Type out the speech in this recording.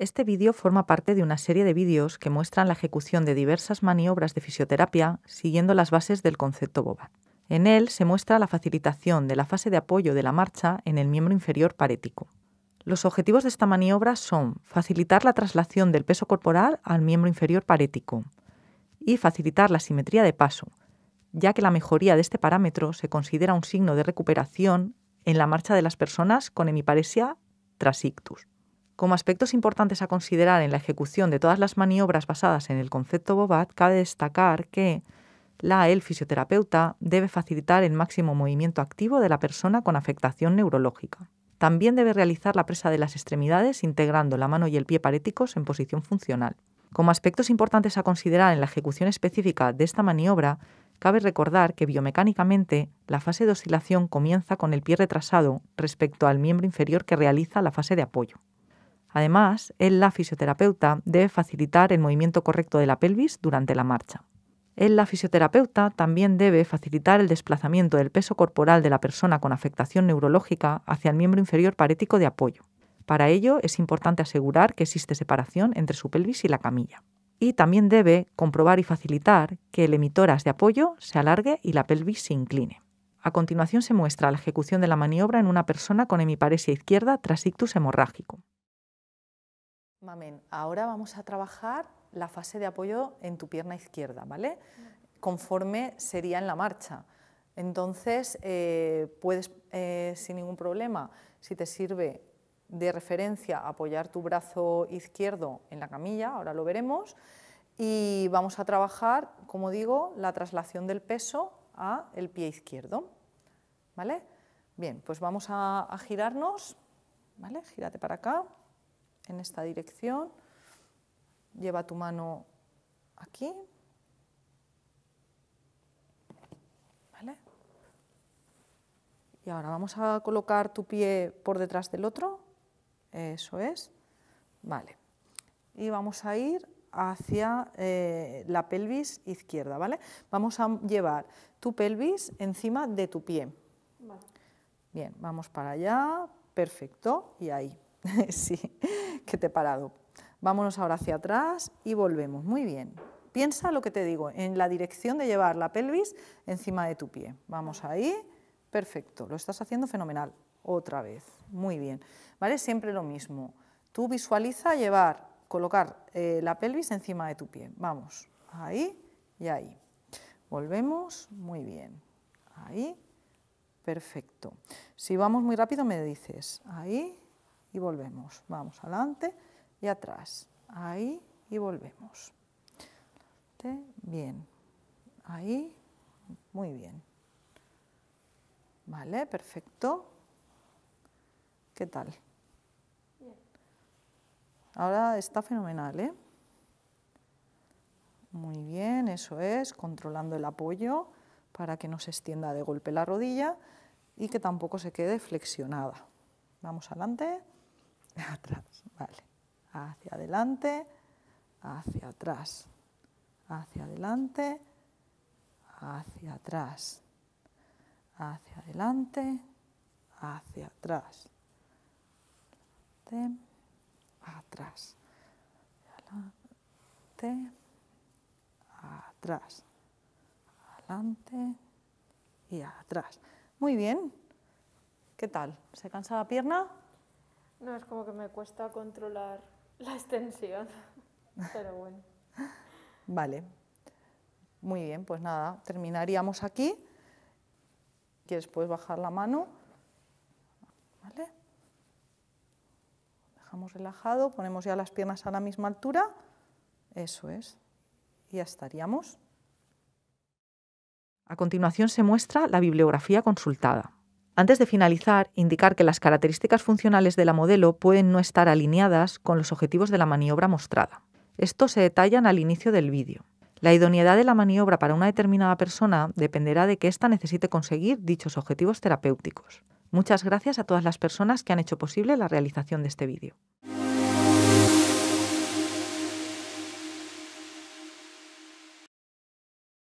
Este vídeo forma parte de una serie de vídeos que muestran la ejecución de diversas maniobras de fisioterapia siguiendo las bases del concepto BOBA. En él se muestra la facilitación de la fase de apoyo de la marcha en el miembro inferior parético. Los objetivos de esta maniobra son facilitar la traslación del peso corporal al miembro inferior parético y facilitar la simetría de paso, ya que la mejoría de este parámetro se considera un signo de recuperación en la marcha de las personas con hemiparesia tras ictus. Como aspectos importantes a considerar en la ejecución de todas las maniobras basadas en el concepto Bobat, cabe destacar que la el fisioterapeuta debe facilitar el máximo movimiento activo de la persona con afectación neurológica. También debe realizar la presa de las extremidades integrando la mano y el pie paréticos en posición funcional. Como aspectos importantes a considerar en la ejecución específica de esta maniobra, cabe recordar que biomecánicamente la fase de oscilación comienza con el pie retrasado respecto al miembro inferior que realiza la fase de apoyo. Además, el la fisioterapeuta debe facilitar el movimiento correcto de la pelvis durante la marcha. El la fisioterapeuta también debe facilitar el desplazamiento del peso corporal de la persona con afectación neurológica hacia el miembro inferior parético de apoyo. Para ello es importante asegurar que existe separación entre su pelvis y la camilla. Y también debe comprobar y facilitar que el emitoras de apoyo se alargue y la pelvis se incline. A continuación se muestra la ejecución de la maniobra en una persona con hemiparesia izquierda tras ictus hemorrágico. Mamen, ahora vamos a trabajar la fase de apoyo en tu pierna izquierda, ¿vale? Conforme sería en la marcha. Entonces, eh, puedes, eh, sin ningún problema, si te sirve de referencia, apoyar tu brazo izquierdo en la camilla, ahora lo veremos, y vamos a trabajar, como digo, la traslación del peso a el pie izquierdo, ¿vale? Bien, pues vamos a, a girarnos, ¿vale? Gírate para acá en esta dirección. Lleva tu mano aquí. Y ahora vamos a colocar tu pie por detrás del otro. Eso es. Vale. Y vamos a ir hacia eh, la pelvis izquierda, ¿vale? Vamos a llevar tu pelvis encima de tu pie. Bien, vamos para allá, perfecto, y ahí, sí que te he parado. Vámonos ahora hacia atrás y volvemos. Muy bien. Piensa lo que te digo, en la dirección de llevar la pelvis encima de tu pie. Vamos ahí. Perfecto, lo estás haciendo fenomenal. Otra vez. Muy bien. ¿Vale? Siempre lo mismo. Tú visualiza llevar, colocar eh, la pelvis encima de tu pie. Vamos. Ahí y ahí. Volvemos. Muy bien. Ahí. Perfecto. Si vamos muy rápido me dices. Ahí y volvemos. Vamos adelante y atrás. Ahí y volvemos. Bien. Ahí. Muy bien. Vale, perfecto. ¿Qué tal? Ahora está fenomenal, ¿eh? Muy bien, eso es, controlando el apoyo para que no se extienda de golpe la rodilla y que tampoco se quede flexionada. Vamos adelante. Atrás, vale. Hacia adelante, hacia atrás, hacia adelante, hacia atrás, hacia adelante, hacia atrás, adelante, atrás, adelante, atrás, adelante y atrás. Muy bien. ¿Qué tal? ¿Se cansa la pierna? No, es como que me cuesta controlar la extensión, pero bueno. vale. Muy bien, pues nada, terminaríamos aquí. Quieres después bajar la mano. ¿Vale? Dejamos relajado, ponemos ya las piernas a la misma altura. Eso es. Y ya estaríamos. A continuación se muestra la bibliografía consultada. Antes de finalizar, indicar que las características funcionales de la modelo pueden no estar alineadas con los objetivos de la maniobra mostrada. Estos se detallan al inicio del vídeo. La idoneidad de la maniobra para una determinada persona dependerá de que ésta necesite conseguir dichos objetivos terapéuticos. Muchas gracias a todas las personas que han hecho posible la realización de este vídeo.